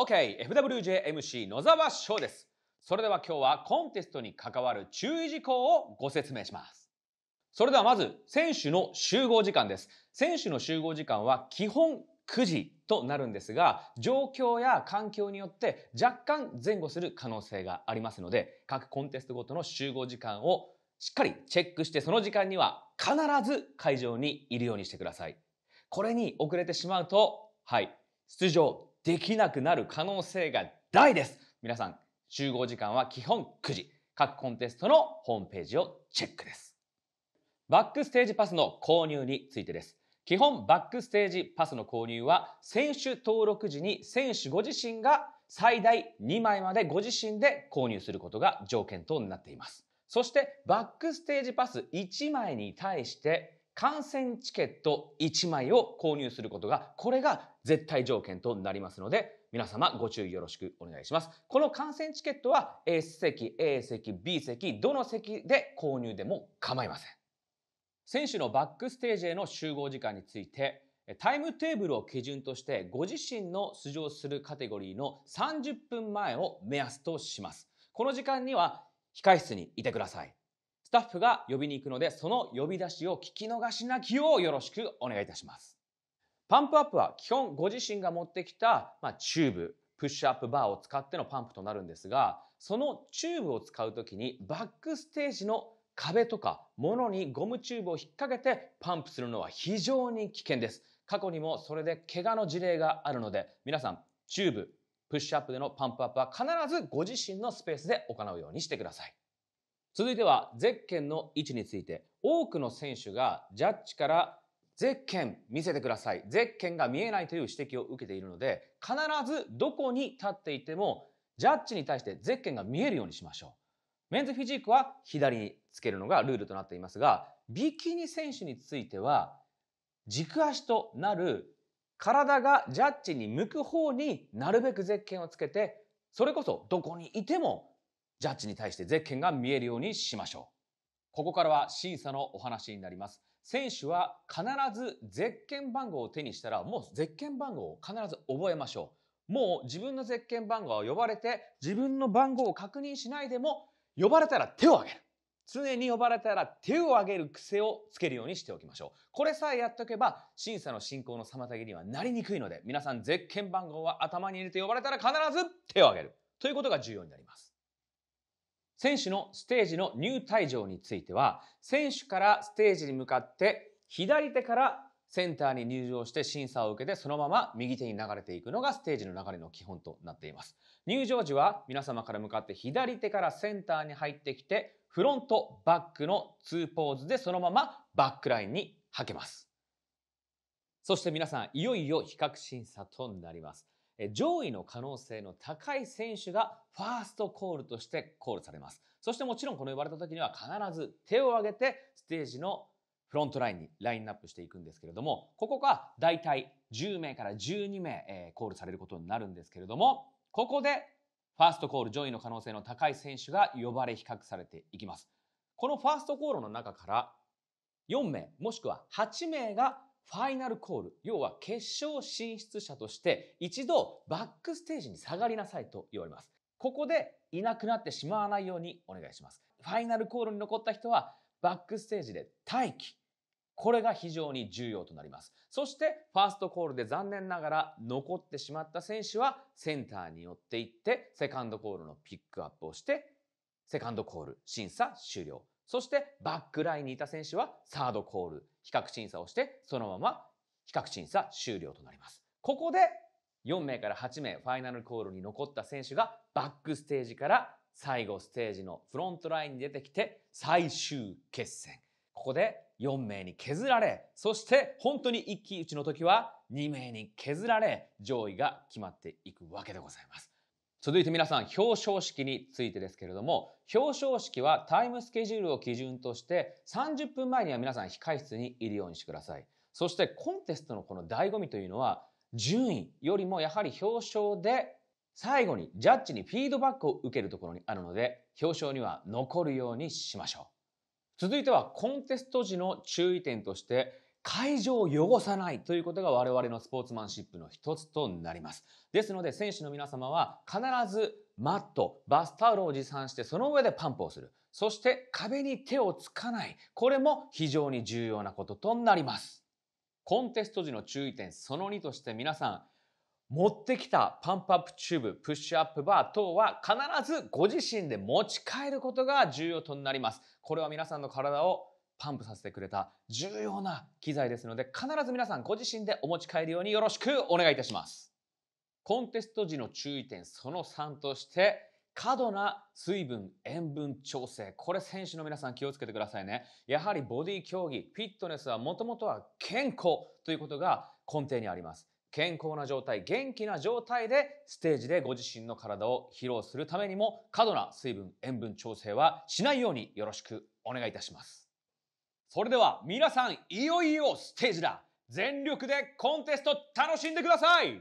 OK、FWJMC 野沢翔です。それでは今日はコンテストに関わる注意事項をご説明します。それではまず、選手の集合時間です。選手の集合時間は基本9時となるんですが、状況や環境によって若干前後する可能性がありますので、各コンテストごとの集合時間をしっかりチェックして、その時間には必ず会場にいるようにしてください。これに遅れてしまうと、はい、出場できなくなる可能性が大です。皆さん、集合時間は基本9時。各コンテストのホームページをチェックです。バックステージパスの購入についてです。基本バックステージパスの購入は選手登録時に選手ご自身が最大2枚までご自身で購入することが条件となっています。そしてバックステージパス1枚に対して観戦チケット1枚を購入することが、これが絶対条件となりますので、皆様ご注意よろしくお願いします。この観戦チケットは S 席、A 席、B 席、どの席で購入でも構いません。選手のバックステージへの集合時間について、タイムテーブルを基準としてご自身の出場するカテゴリーの30分前を目安とします。この時間には控室にいてください。スタッフが呼びに行くので、その呼び出しを聞き逃しなきようよろしくお願いいたします。パンプアップは基本ご自身が持ってきた、まあ、チューブ、プッシュアップバーを使ってのパンプとなるんですが、そのチューブを使うときにバックステージの壁とか物にゴムチューブを引っ掛けてパンプするのは非常に危険です。過去にもそれで怪我の事例があるので、皆さん、チューブ、プッシュアップでのパンプアップは必ずご自身のスペースで行うようにしてください。続いては、ゼッケンの位置について、多くの選手がジャッジからゼッケン見せてください。ゼッケンが見えないという指摘を受けているので、必ずどこに立っていても、ジャッジに対してゼッケンが見えるようにしましょう。メンズフィジークは左につけるのがルールとなっていますが、ビキニ選手については、軸足となる体がジャッジに向く方になるべくゼッケンをつけて、それこそどこにいてもジャッジに対してゼッケンが見えるようにしましょう。ここからは審査のお話になります。選手は必ずゼッケン番号を手にしたら、もうゼッケン番号を必ず覚えましょう。もう自分のゼッケン番号を呼ばれて、自分の番号を確認しないでも、呼ばれたら手を挙げる。常に呼ばれたら手を挙げる癖をつけるようにしておきましょう。これさえやっとけば審査の進行の妨げにはなりにくいので皆さんゼッケン番号は頭に入れて呼ばれたら必ず手を挙げるということが重要になります。選手のステージの入退場については、選手からステージに向かって左手からセンターに入場して審査を受けてそのまま右手に流れていくのがステージの流れの基本となっています。入場時は皆様から向かって左手からセンターに入ってきてフロント、バックの2ポーズでそのままバックラインに履けます。そして皆さん、いよいよ比較審査となります。上位の可能性の高い選手がファーストコールとしてコールされます。そしてもちろんこの呼ばれた時には必ず手を挙げてステージのフロントラインにラインナップしていくんですけれども、ここが大体10名から12名、えコールされることになるんですけれども、ここでファーストコール上位の可能性の高い選手が呼ばれ比較されていきます。このファーストコールの中から4名もしくは8名がファイナルコール、要は決勝進出者として一度バックステージに下がりなさいと言われます。ここでいなくなってしまわないようにお願いします。ファイナルコールに残った人はバックステージで待機。これが非常に重要となります。そして、ファーストコールで残念ながら残ってしまった選手はセンターに寄っていって、セカンドコールのピックアップをして、セカンドコール審査終了。そしてバックラインにいた選手はサードコール、比較審査をして、そのまま比較審査終了となります。ここで4名から8名ファイナルコールに残った選手がバックステージから最後ステージのフロントラインに出てきて最終決戦。ここで4名に削られ、そして本当に一騎打ちの時は2名に削られ、上位が決まっていくわけでございます。続いて皆さん、表彰式についてですけれども、表彰式はタイムスケジュールを基準として30分前には皆さん控室にいるようにしてください。そしてコンテストのこの醍醐味というのは、順位よりもやはり表彰で最後にジャッジにフィードバックを受けるところにあるので、表彰には残るようにしましょう。続いてはコンテスト時の注意点として、会場を汚さないということが我々のスポーツマンシップの一つとなります。ですので選手の皆様は必ずマット、バスタオルを持参してその上でパンプをする。そして壁に手をつかない。これも非常に重要なこととなります。コンテスト時の注意点その2として皆さん、持ってきたパンプアップチューブ、プッシュアップバー等は必ずご自身で持ち帰ることが重要となります。これは皆さんの体をパンプさせてくれた重要な機材ですので必ず皆さんご自身でお持ち帰るようによろしくお願いいたします。コンテスト時の注意点その3として過度な水分塩分調整これ選手の皆さん気をつけてくださいねやはりボディ競技フィットネスはもともとは健康ということが根底にあります健康な状態元気な状態でステージでご自身の体を披露するためにも過度な水分塩分調整はしないようによろしくお願いいたしますそれでは皆さんいよいよステージだ全力でコンテスト楽しんでください